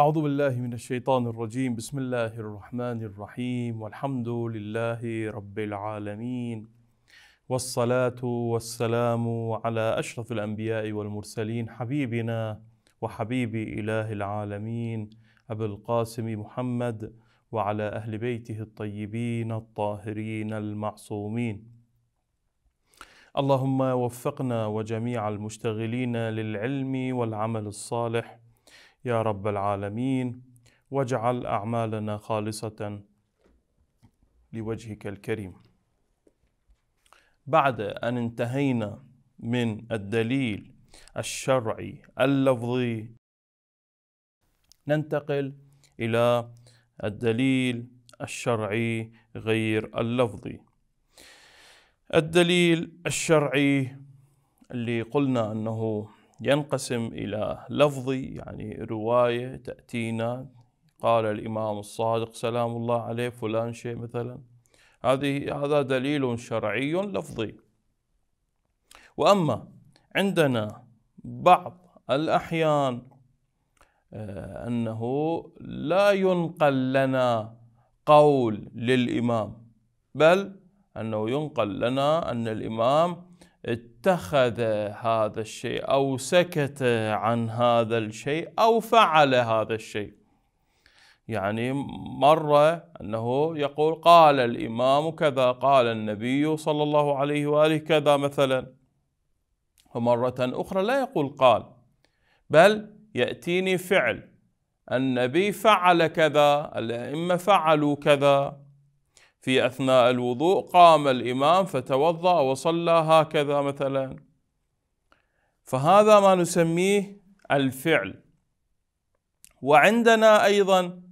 أعوذ بالله من الشيطان الرجيم بسم الله الرحمن الرحيم والحمد لله رب العالمين والصلاة والسلام على أشرف الأنبياء والمرسلين حبيبنا وحبيب إله العالمين أبو القاسم محمد وعلى أهل بيته الطيبين الطاهرين المعصومين اللهم وفقنا وجميع المشتغلين للعلم والعمل الصالح يا رب العالمين واجعل اعمالنا خالصه لوجهك الكريم بعد ان انتهينا من الدليل الشرعي اللفظي ننتقل الى الدليل الشرعي غير اللفظي الدليل الشرعي اللي قلنا انه ينقسم إلى لفظي يعني رواية تأتينا قال الإمام الصادق سلام الله عليه فلان شيء مثلا هذه هذا دليل شرعي لفظي وأما عندنا بعض الأحيان آه، أنه لا ينقل لنا قول للإمام بل أنه ينقل لنا أن الإمام اتخذ هذا الشيء او سكت عن هذا الشيء او فعل هذا الشيء يعني مره انه يقول قال الامام كذا قال النبي صلى الله عليه واله كذا مثلا ومره اخرى لا يقول قال بل ياتيني فعل النبي فعل كذا الائمه فعلوا كذا في أثناء الوضوء قام الإمام فتوضأ وصلى هكذا مثلا فهذا ما نسميه الفعل وعندنا أيضا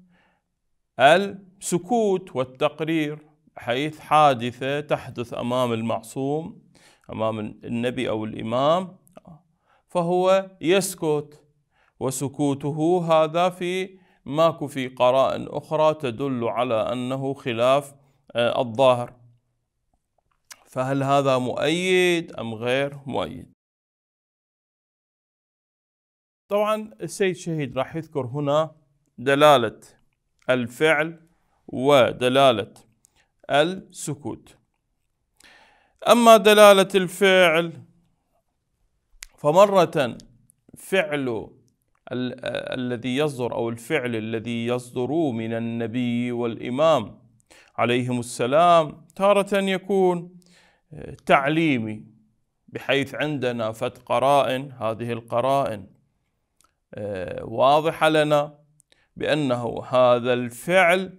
السكوت والتقرير حيث حادثة تحدث أمام المعصوم أمام النبي أو الإمام فهو يسكت وسكوته هذا في ماكو في قراء أخرى تدل على أنه خلاف آه، الظاهر فهل هذا مؤيد أم غير مؤيد طبعا السيد شهيد راح يذكر هنا دلالة الفعل ودلالة السكوت أما دلالة الفعل فمرة فعل الذي يصدر أو الفعل الذي يصدر من النبي والإمام عليهم السلام تارة يكون آه، تعليمي بحيث عندنا فت قرائن هذه القرائن آه، واضحة لنا بأنه هذا الفعل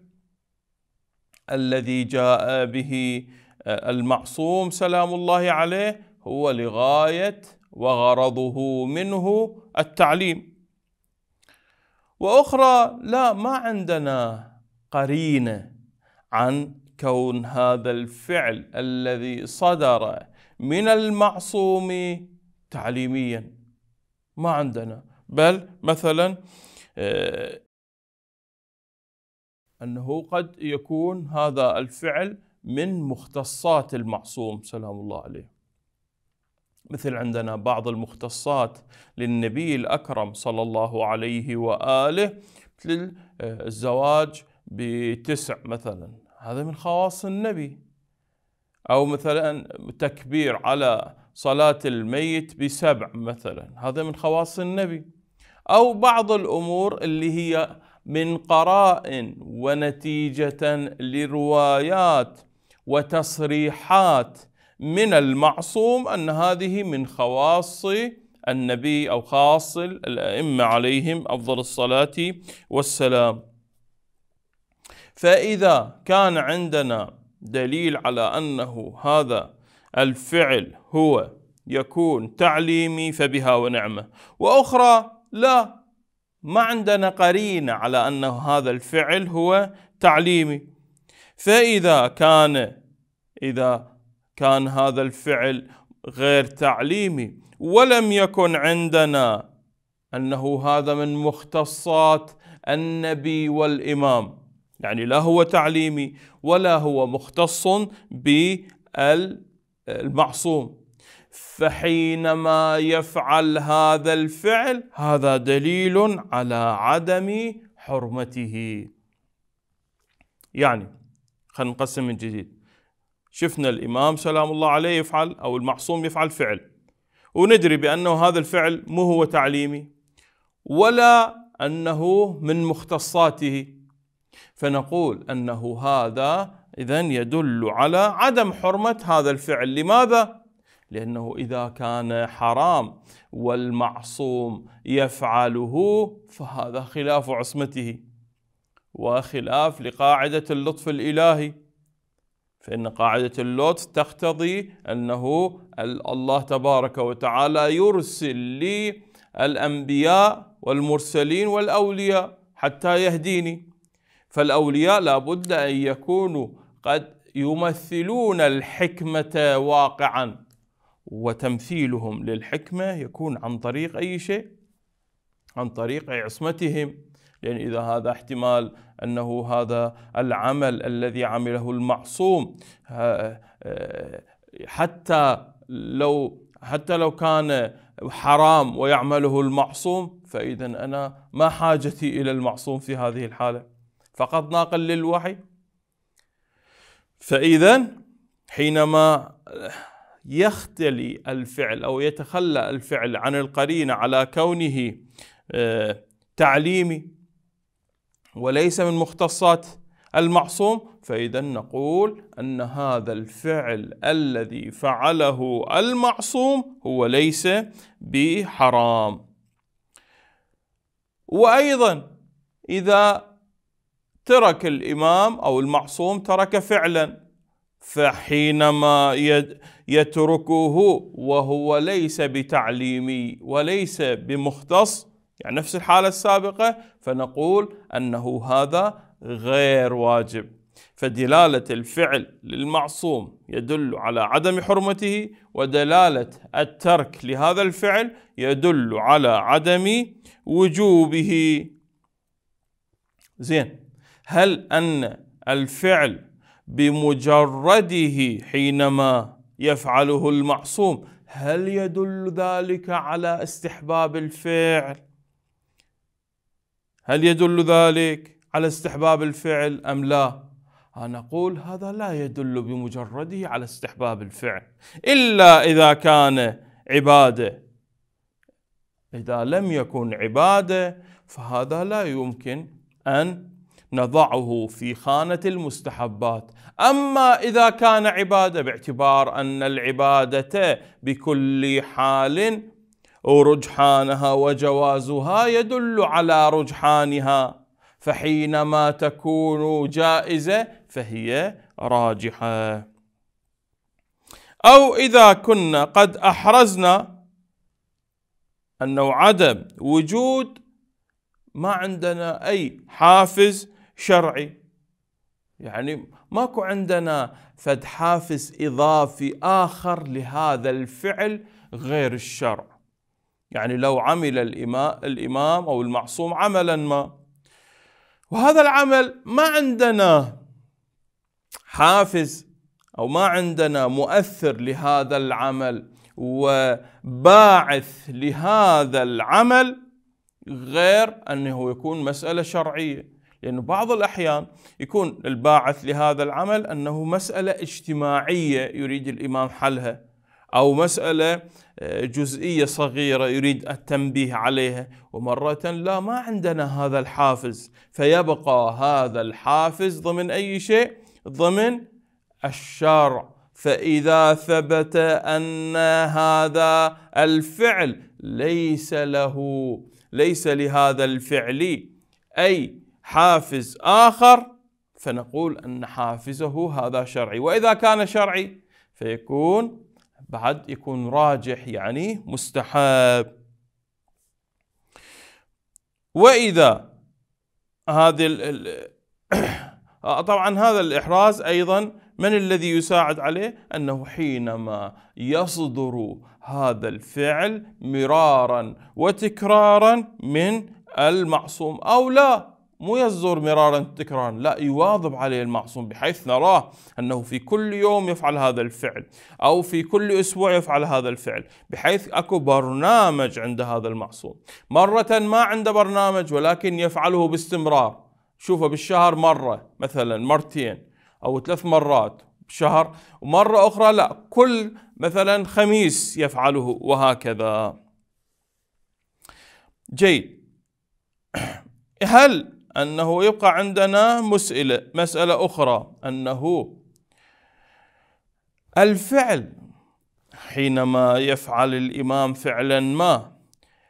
الذي جاء به آه، المعصوم سلام الله عليه هو لغاية وغرضه منه التعليم وأخرى لا ما عندنا قرينة عن كون هذا الفعل الذي صدر من المعصوم تعليميا ما عندنا بل مثلا آه، أنه قد يكون هذا الفعل من مختصات المعصوم سلام الله عليه مثل عندنا بعض المختصات للنبي الأكرم صلى الله عليه وآله مثل آه، الزواج بتسع مثلا هذا من خواص النبي أو مثلا تكبير على صلاة الميت بسبع مثلا هذا من خواص النبي أو بعض الأمور اللي هي من قرائن ونتيجة لروايات وتصريحات من المعصوم أن هذه من خواص النبي أو خاص الأئمة عليهم أفضل الصلاة والسلام فإذا كان عندنا دليل على أنه هذا الفعل هو يكون تعليمي فبها ونعمة وأخرى لا ما عندنا قرينة على أنه هذا الفعل هو تعليمي فإذا كان إذا كان هذا الفعل غير تعليمي ولم يكن عندنا أنه هذا من مختصات النبي والإمام يعني لا هو تعليمي ولا هو مختص بالمعصوم فحينما يفعل هذا الفعل هذا دليل على عدم حرمته يعني خلينا نقسم من جديد شفنا الإمام سلام الله عليه يفعل أو المعصوم يفعل فعل وندري بأنه هذا الفعل مو هو تعليمي ولا أنه من مختصاته فنقول أنه هذا إذا يدل على عدم حرمة هذا الفعل لماذا؟ لأنه إذا كان حرام والمعصوم يفعله فهذا خلاف عصمته وخلاف لقاعدة اللطف الإلهي فإن قاعدة اللطف تقتضي أنه الله تبارك وتعالى يرسل للأنبياء والمرسلين والأولياء حتى يهديني فالأولياء لابد أن يكونوا قد يمثلون الحكمة واقعا وتمثيلهم للحكمة يكون عن طريق أي شيء عن طريق عصمتهم لأن إذا هذا احتمال أنه هذا العمل الذي عمله المعصوم آه، حتى لو حتى لو كان حرام ويعمله المعصوم فإذا أنا ما حاجتي إلى المعصوم في هذه الحالة فقط ناقل للوحي فإذا حينما يختلي الفعل أو يتخلى الفعل عن القرينة على كونه آه، تعليمي وليس من مختصات المعصوم فإذا نقول أن هذا الفعل الذي فعله المعصوم هو ليس بحرام وأيضا إذا ترك الإمام أو المعصوم ترك فعلا فحينما يتركه وهو ليس بتعليمي وليس بمختص يعني نفس الحالة السابقة فنقول أنه هذا غير واجب فدلالة الفعل للمعصوم يدل على عدم حرمته ودلالة الترك لهذا الفعل يدل على عدم وجوبه زين هل أن الفعل بمجرده حينما يفعله المعصوم هل يدل ذلك على استحباب الفعل هل يدل ذلك على استحباب الفعل أم لا أنا أقول هذا لا يدل بمجرده على استحباب الفعل إلا إذا كان عبادة إذا لم يكن عبادة فهذا لا يمكن أن نضعه في خانة المستحبات أما إذا كان عبادة باعتبار أن العبادة بكل حال ورجحانها وجوازها يدل على رجحانها فحينما تكون جائزة فهي راجحة أو إذا كنا قد أحرزنا أنه عدم وجود ما عندنا أي حافز شرعي يعني ماكو عندنا فد حافز إضافي آخر لهذا الفعل غير الشرع يعني لو عمل الإمام أو المعصوم عملا ما وهذا العمل ما عندنا حافز أو ما عندنا مؤثر لهذا العمل وباعث لهذا العمل غير أنه يكون مسألة شرعية لأنه بعض الأحيان يكون الباعث لهذا العمل أنه مسألة اجتماعية يريد الإمام حلها أو مسألة آه، جزئية صغيرة يريد التنبيه عليها ومرة لا ما عندنا هذا الحافز فيبقى هذا الحافز ضمن أي شيء ضمن الشرع فإذا ثبت أن هذا الفعل ليس له ليس لهذا الفعل أي حافز آخر فنقول أن حافزه هذا شرعي وإذا كان شرعي فيكون بعد يكون راجح يعني مستحب وإذا هذه آه، طبعا هذا الإحراز أيضا من الذي يساعد عليه أنه حينما يصدر هذا الفعل مرارا وتكرارا من المعصوم أو لا مو يزور مرارا تكرارا لا يواظب عليه المعصوم بحيث نراه أنه في كل يوم يفعل هذا الفعل أو في كل أسبوع يفعل هذا الفعل بحيث أكو برنامج عند هذا المعصوم مرة ما عنده برنامج ولكن يفعله باستمرار شوفه بالشهر مرة مثلا مرتين أو ثلاث مرات بشهر ومرة أخرى لا كل مثلا خميس يفعله وهكذا جيد هل أنه يبقى عندنا مسألة مسألة أخرى أنه الفعل حينما يفعل الإمام فعلا ما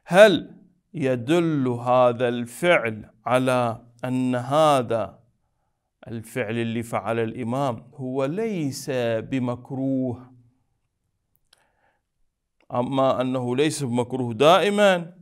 هل يدل هذا الفعل على أن هذا الفعل اللي فعل الإمام هو ليس بمكروه أما أنه ليس بمكروه دائما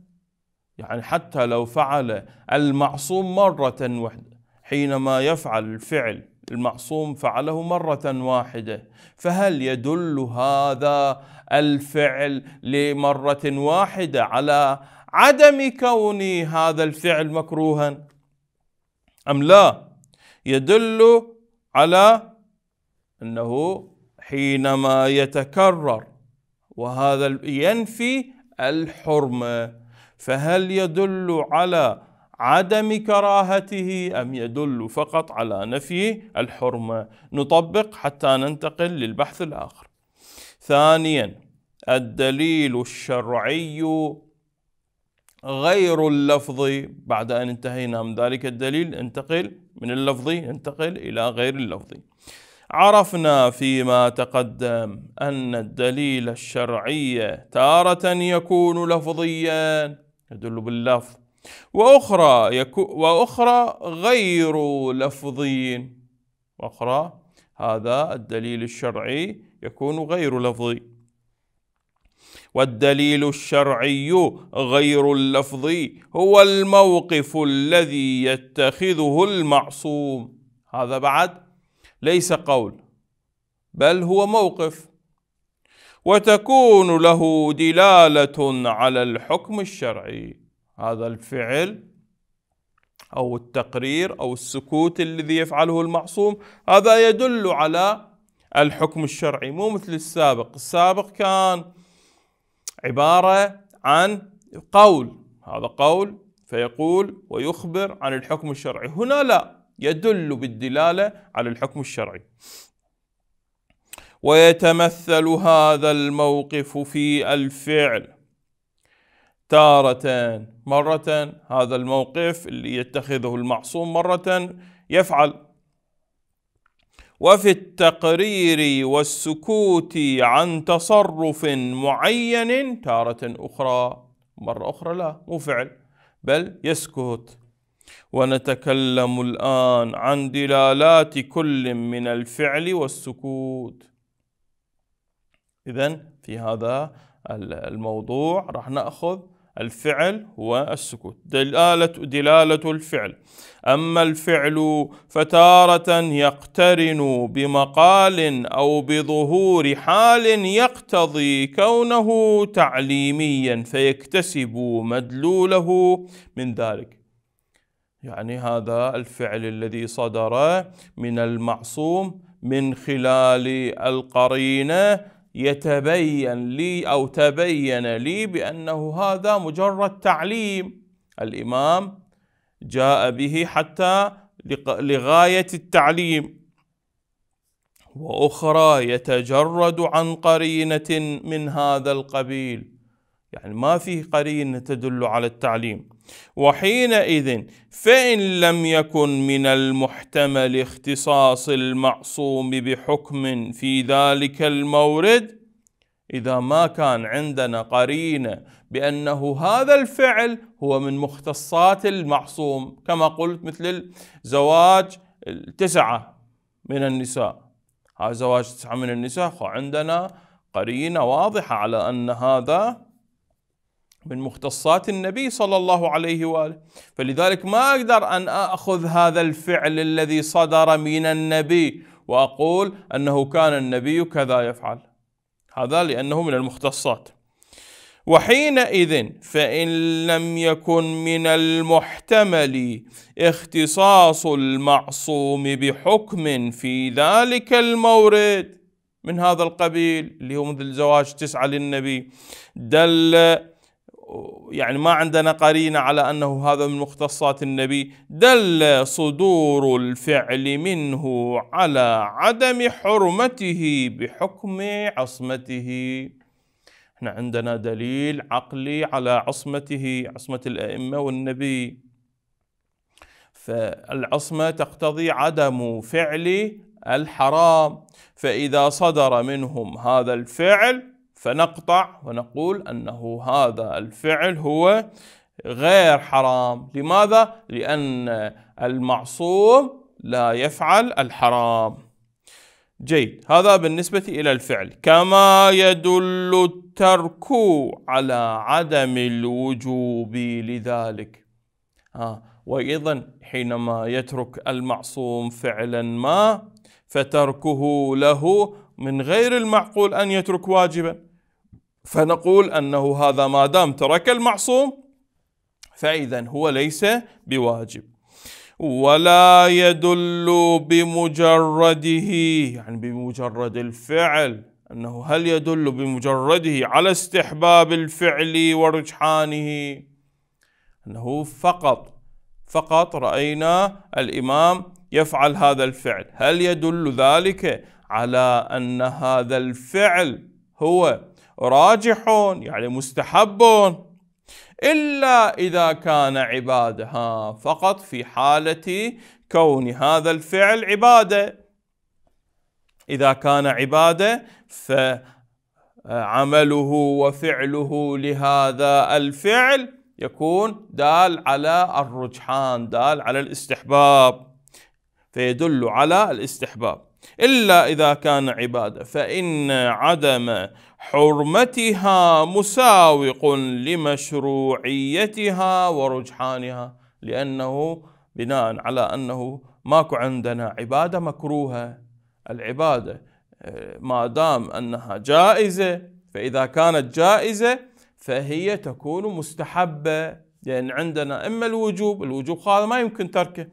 يعني حتى لو فعل المعصوم مرة واحدة حينما يفعل الفعل المعصوم فعله مرة واحدة فهل يدل هذا الفعل لمرة واحدة على عدم كون هذا الفعل مكروها أم لا يدل على أنه حينما يتكرر وهذا ينفي الحرمة فهل يدل على عدم كراهته ام يدل فقط على نفي الحرمه نطبق حتى ننتقل للبحث الاخر ثانيا الدليل الشرعي غير اللفظي بعد ان انتهينا من ذلك الدليل انتقل من اللفظي انتقل الى غير اللفظي عرفنا فيما تقدم ان الدليل الشرعي تاره يكون لفظيا يدل باللفظ وأخرى يكو وأخرى غير لفظيين أخرى هذا الدليل الشرعي يكون غير لفظي والدليل الشرعي غير اللفظي هو الموقف الذي يتخذه المعصوم هذا بعد ليس قول بل هو موقف وتكون له دلاله على الحكم الشرعي هذا الفعل او التقرير او السكوت الذي يفعله المعصوم هذا يدل على الحكم الشرعي مو مثل السابق السابق كان عباره عن قول هذا قول فيقول ويخبر عن الحكم الشرعي هنا لا يدل بالدلاله على الحكم الشرعي ويتمثل هذا الموقف في الفعل تارة مرة هذا الموقف اللي يتخذه المعصوم مرة يفعل وفي التقرير والسكوت عن تصرف معين تارة أخرى مرة أخرى لا مو فعل بل يسكت ونتكلم الآن عن دلالات كل من الفعل والسكوت إذا في هذا الموضوع راح نأخذ الفعل والسكوت دلالة, دلالة الفعل أما الفعل فتارة يقترن بمقال أو بظهور حال يقتضي كونه تعليميا فيكتسب مدلوله من ذلك يعني هذا الفعل الذي صدر من المعصوم من خلال القرينه يتبين لي أو تبين لي بأنه هذا مجرد تعليم الإمام جاء به حتى لغاية التعليم وأخرى يتجرد عن قرينة من هذا القبيل يعني ما فيه قرينة تدل على التعليم وحينئذ فإن لم يكن من المحتمل اختصاص المعصوم بحكم في ذلك المورد إذا ما كان عندنا قرينة بأنه هذا الفعل هو من مختصات المعصوم كما قلت مثل الزواج التسعة من النساء هذا زواج تسعة من النساء عندنا قرينة واضحة على أن هذا من مختصات النبي صلى الله عليه واله فلذلك ما اقدر ان اخذ هذا الفعل الذي صدر من النبي واقول انه كان النبي كذا يفعل هذا لانه من المختصات وحينئذ فإن لم يكن من المحتمل اختصاص المعصوم بحكم في ذلك المورد من هذا القبيل اللي هو مثل زواج تسعة للنبي دل يعني ما عندنا قرينة على أنه هذا من مختصات النبي دل صدور الفعل منه على عدم حرمته بحكم عصمته احنا عندنا دليل عقلي على عصمته عصمة الأئمة والنبي فالعصمة تقتضي عدم فعل الحرام فإذا صدر منهم هذا الفعل فنقطع ونقول أنه هذا الفعل هو غير حرام لماذا؟ لأن المعصوم لا يفعل الحرام جيد هذا بالنسبة إلى الفعل كما يدل الترك على عدم الوجوب لذلك آه. وأيضا حينما يترك المعصوم فعلا ما فتركه له من غير المعقول أن يترك واجبا فنقول أنه هذا ما دام ترك المعصوم فإذا هو ليس بواجب ولا يدل بمجرده يعني بمجرد الفعل أنه هل يدل بمجرده على استحباب الفعل ورجحانه أنه فقط فقط رأينا الإمام يفعل هذا الفعل هل يدل ذلك على أن هذا الفعل هو راجح يعني مستحب إلا إذا كان عبادها فقط في حالة كون هذا الفعل عبادة إذا كان عبادة فعمله وفعله لهذا الفعل يكون دال على الرجحان دال على الاستحباب فيدل على الاستحباب إلا إذا كان عبادة فإن عدم حرمتها مساوق لمشروعيتها ورجحانها لأنه بناء على أنه ماكو عندنا عبادة مكروهة العبادة آه، ما دام أنها جائزة فإذا كانت جائزة فهي تكون مستحبة لأن عندنا إما الوجوب الوجوب هذا ما يمكن تركه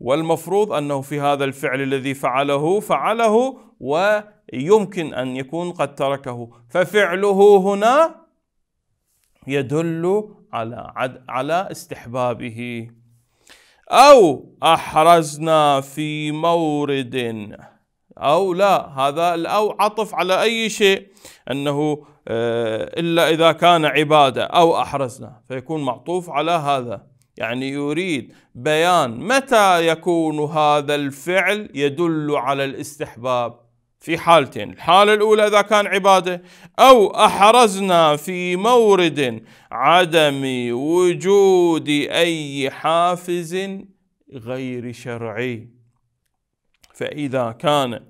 والمفروض أنه في هذا الفعل الذي فعله فعله ويمكن أن يكون قد تركه ففعله هنا يدل على عد على استحبابه أو أحرزنا في مورد أو لا هذا الأو عطف على أي شيء أنه آه، إلا إذا كان عبادة أو أحرزنا فيكون معطوف على هذا يعني يريد بيان متى يكون هذا الفعل يدل على الاستحباب في حالتين الحالة الأولى إذا كان عبادة أو أحرزنا في مورد عدم وجود أي حافز غير شرعي فإذا كان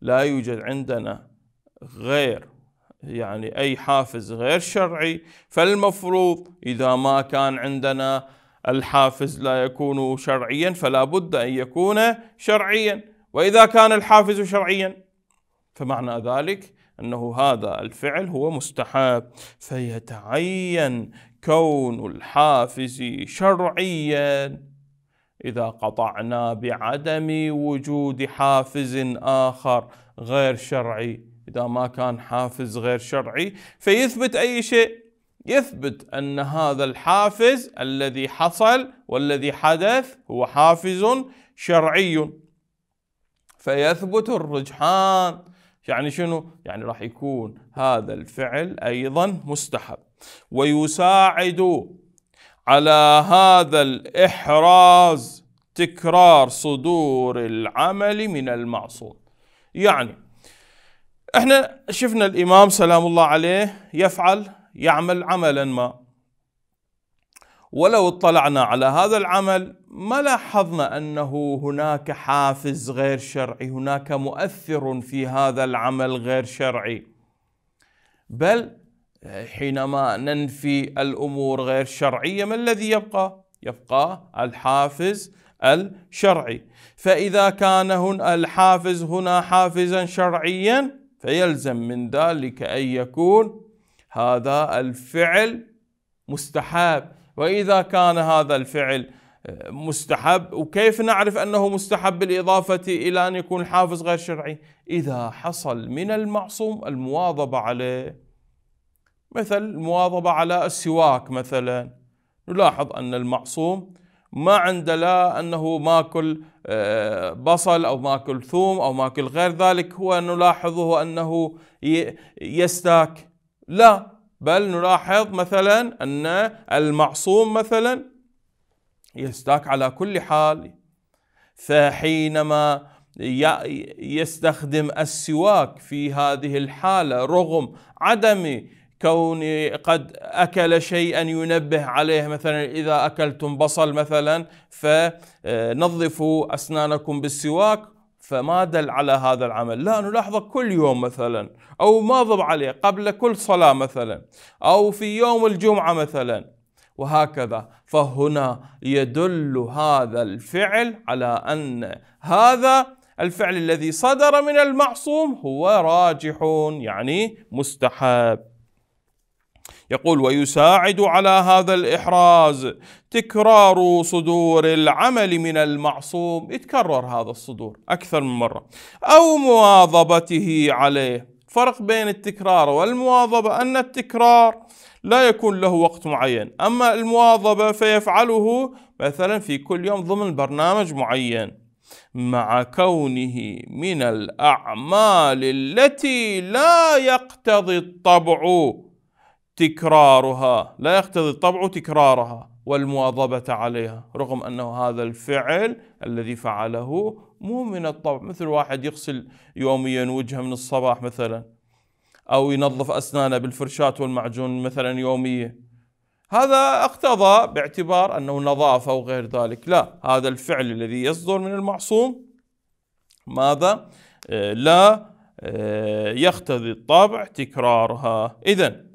لا يوجد عندنا غير يعني أي حافز غير شرعي فالمفروض إذا ما كان عندنا الحافز لا يكون شرعيا فلا بد أن يكون شرعيا وإذا كان الحافز شرعيا فمعنى ذلك أنه هذا الفعل هو مستحب فيتعين كون الحافز شرعيا إذا قطعنا بعدم وجود حافز آخر غير شرعي إذا ما كان حافز غير شرعي فيثبت أي شيء يثبت أن هذا الحافز الذي حصل والذي حدث هو حافز شرعي فيثبت الرجحان يعني شنو؟ يعني راح يكون هذا الفعل أيضا مستحب ويساعد على هذا الإحراز تكرار صدور العمل من المعصوم يعني احنا شفنا الإمام سلام الله عليه يفعل يعمل عملا ما ولو اطلعنا على هذا العمل ما لاحظنا انه هناك حافز غير شرعي هناك مؤثر في هذا العمل غير شرعي بل حينما ننفي الامور غير شرعيه ما الذي يبقى يبقى الحافز الشرعي فاذا كان هنا الحافز هنا حافزا شرعيا فيلزم من ذلك ان يكون هذا الفعل مستحب واذا كان هذا الفعل آه، مستحب وكيف نعرف انه مستحب بالاضافه الى ان يكون الحافز غير شرعي اذا حصل من المعصوم المواظبه عليه مثل المواظبه على السواك مثلا نلاحظ ان المعصوم ما عنده لا انه ماكل آه، بصل او ماكل ثوم او ماكل غير ذلك هو نلاحظه انه يستاك لا بل نلاحظ مثلا أن المعصوم مثلا يستاك على كل حال فحينما يستخدم السواك في هذه الحالة رغم عدم كون قد أكل شيئا ينبه عليه مثلا إذا أكلتم بصل مثلا فنظفوا أسنانكم بالسواك فما دل على هذا العمل لا نلاحظه كل يوم مثلا أو ضب عليه قبل كل صلاة مثلا أو في يوم الجمعة مثلا وهكذا فهنا يدل هذا الفعل على أن هذا الفعل الذي صدر من المعصوم هو راجح يعني مستحب يقول ويساعد على هذا الإحراز تكرار صدور العمل من المعصوم يتكرر هذا الصدور أكثر من مرة أو مواظبته عليه فرق بين التكرار والمواظبة أن التكرار لا يكون له وقت معين أما المواظبة فيفعله مثلا في كل يوم ضمن برنامج معين مع كونه من الأعمال التي لا يقتضي الطبع تكرارها لا يقتضي الطبع تكرارها والمواظبة عليها رغم أنه هذا الفعل الذي فعله مو من الطبع مثل واحد يغسل يوميا وجهه من الصباح مثلا أو ينظف أسنانه بالفرشاة والمعجون مثلا يوميا هذا اقتضى باعتبار أنه نظافة وغير ذلك لا هذا الفعل الذي يصدر من المعصوم ماذا آه، لا آه، يقتضي الطبع تكرارها إذا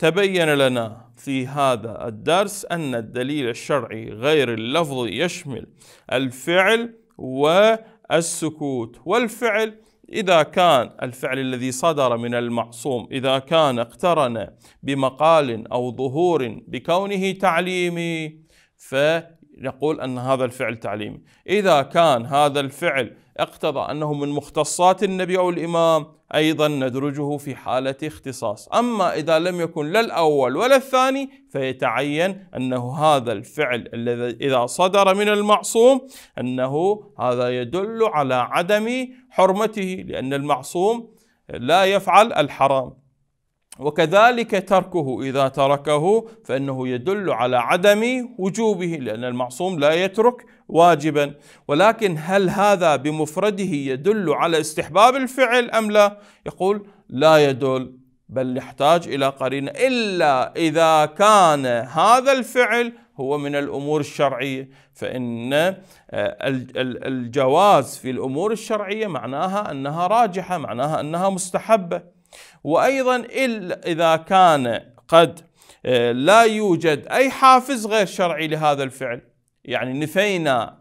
تبين لنا في هذا الدرس أن الدليل الشرعي غير اللفظي يشمل الفعل والسكوت والفعل إذا كان الفعل الذي صدر من المعصوم إذا كان اقترن بمقال أو ظهور بكونه تعليمي فنقول أن هذا الفعل تعليمي إذا كان هذا الفعل اقتضى أنه من مختصات النبي أو الإمام أيضا ندرجه في حالة اختصاص أما إذا لم يكن لا الأول ولا الثاني فيتعين أنه هذا الفعل الذي إذا صدر من المعصوم أنه هذا يدل على عدم حرمته لأن المعصوم لا يفعل الحرام وكذلك تركه إذا تركه فإنه يدل على عدم وجوبه لأن المعصوم لا يترك واجبا ولكن هل هذا بمفرده يدل على استحباب الفعل أم لا يقول لا يدل بل يحتاج إلى قرينة إلا إذا كان هذا الفعل هو من الأمور الشرعية فإن آه، الجواز في الأمور الشرعية معناها أنها راجحة معناها أنها مستحبة وأيضا إذا كان قد آه، لا يوجد أي حافز غير شرعي لهذا الفعل يعني نفينا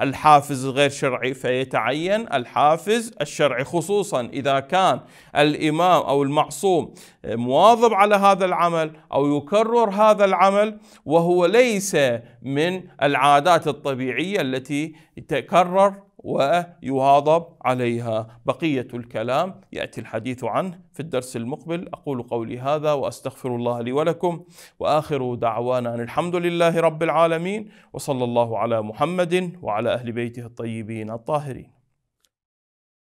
الحافز غير شرعي فيتعين الحافز الشرعي خصوصا اذا كان الامام او المعصوم آه، مواظب على هذا العمل او يكرر هذا العمل وهو ليس من العادات الطبيعيه التي تكرر ويهاضب عليها بقية الكلام يأتي الحديث عنه في الدرس المقبل أقول قولي هذا وأستغفر الله لي ولكم وآخر دعوانا أن الحمد لله رب العالمين وصلى الله على محمد وعلى أهل بيته الطيبين الطاهرين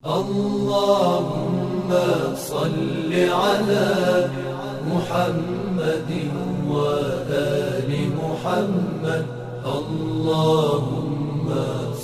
اللهم صل على محمد وآل محمد اللهم